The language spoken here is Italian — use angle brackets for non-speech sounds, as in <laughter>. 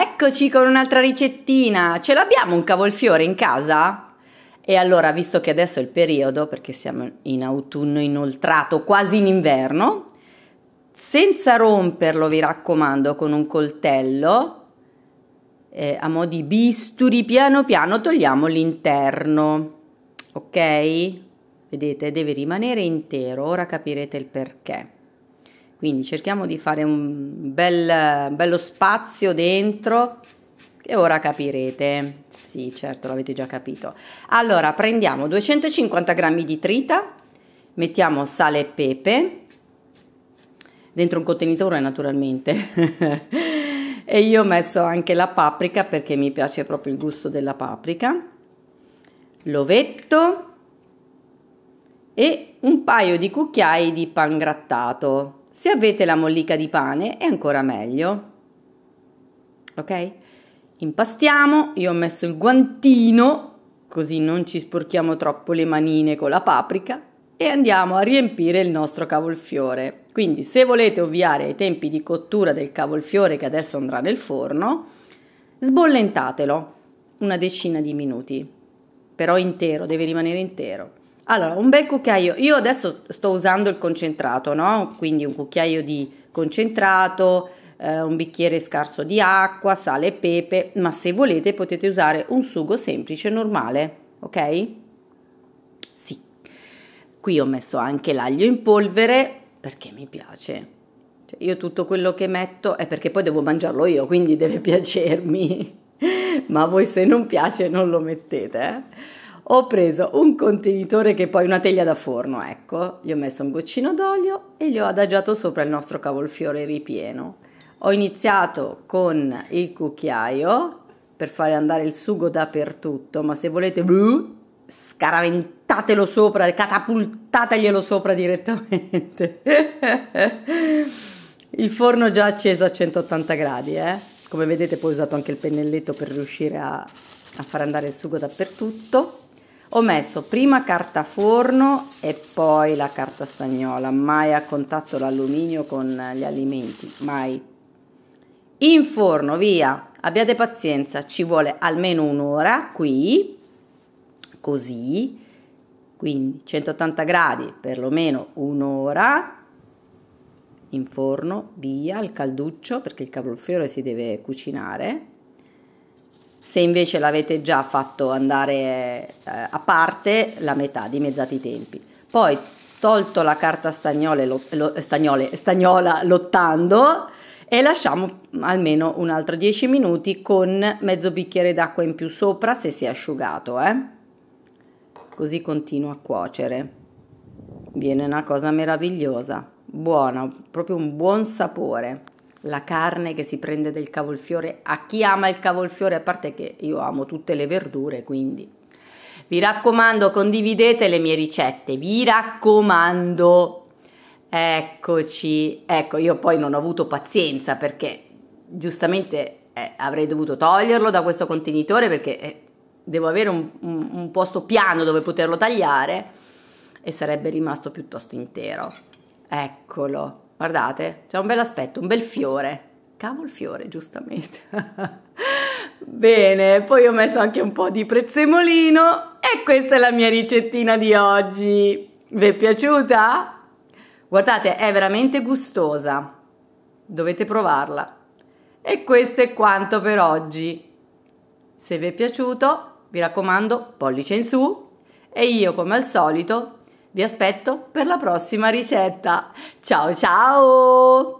Eccoci con un'altra ricettina. Ce l'abbiamo un cavolfiore in casa? E allora, visto che adesso è il periodo, perché siamo in autunno inoltrato, quasi in inverno, senza romperlo, vi raccomando, con un coltello, eh, a mo' di bisturi, piano piano togliamo l'interno. Ok? Vedete, deve rimanere intero. Ora capirete il perché. Quindi cerchiamo di fare un bel, bello spazio dentro e ora capirete. Sì, certo, l'avete già capito. Allora, prendiamo 250 g di trita, mettiamo sale e pepe dentro un contenitore naturalmente. <laughs> e io ho messo anche la paprika perché mi piace proprio il gusto della paprika. L'ovetto e un paio di cucchiai di pangrattato se avete la mollica di pane è ancora meglio. Ok? Impastiamo, io ho messo il guantino così non ci sporchiamo troppo le manine con la paprika e andiamo a riempire il nostro cavolfiore. Quindi se volete ovviare ai tempi di cottura del cavolfiore che adesso andrà nel forno, sbollentatelo una decina di minuti, però intero, deve rimanere intero. Allora, un bel cucchiaio. Io adesso sto usando il concentrato, no? Quindi un cucchiaio di concentrato, eh, un bicchiere scarso di acqua, sale e pepe, ma se volete potete usare un sugo semplice normale, ok? Sì. Qui ho messo anche l'aglio in polvere perché mi piace. Cioè, io tutto quello che metto è perché poi devo mangiarlo io, quindi deve <laughs> piacermi. ma voi se non piace non lo mettete, eh? ho preso un contenitore che poi una teglia da forno, ecco, gli ho messo un goccino d'olio e gli ho adagiato sopra il nostro cavolfiore ripieno. Ho iniziato con il cucchiaio per fare andare il sugo dappertutto, ma se volete blu, scaraventatelo sopra, catapultateglielo sopra direttamente. <laughs> il forno è già acceso a 180 gradi, eh? Come vedete poi ho usato anche il pennelletto per riuscire a a far andare il sugo dappertutto ho messo prima carta forno e poi la carta stagnola, mai a contatto l'alluminio con gli alimenti, mai. In forno, via, abbiate pazienza, ci vuole almeno un'ora qui, così, quindi 180 gradi, perlomeno un'ora, in forno, via, il calduccio, perché il cavolfiore si deve cucinare, se invece l'avete già fatto andare eh, a parte la metà, dimezzate i tempi. Poi tolto la carta stagnole, lo, stagnole, stagnola lottando e lasciamo almeno un altro 10 minuti con mezzo bicchiere d'acqua in più sopra se si è asciugato, eh? così continua a cuocere. Viene una cosa meravigliosa, buona, proprio un buon sapore la carne che si prende del cavolfiore, a chi ama il cavolfiore, a parte che io amo tutte le verdure, quindi vi raccomando, condividete le mie ricette, vi raccomando. Eccoci, ecco, io poi non ho avuto pazienza perché giustamente eh, avrei dovuto toglierlo da questo contenitore perché eh, devo avere un, un, un posto piano dove poterlo tagliare e sarebbe rimasto piuttosto intero. Eccolo guardate, c'è un bel aspetto, un bel fiore. cavo il fiore, giustamente. <laughs> Bene, poi ho messo anche un po' di prezzemolino e questa è la mia ricettina di oggi. Vi è piaciuta? Guardate, è veramente gustosa. Dovete provarla. E questo è quanto per oggi. Se vi è piaciuto, vi raccomando, pollice in su. E io, come al solito, vi aspetto per la prossima ricetta. Ciao ciao!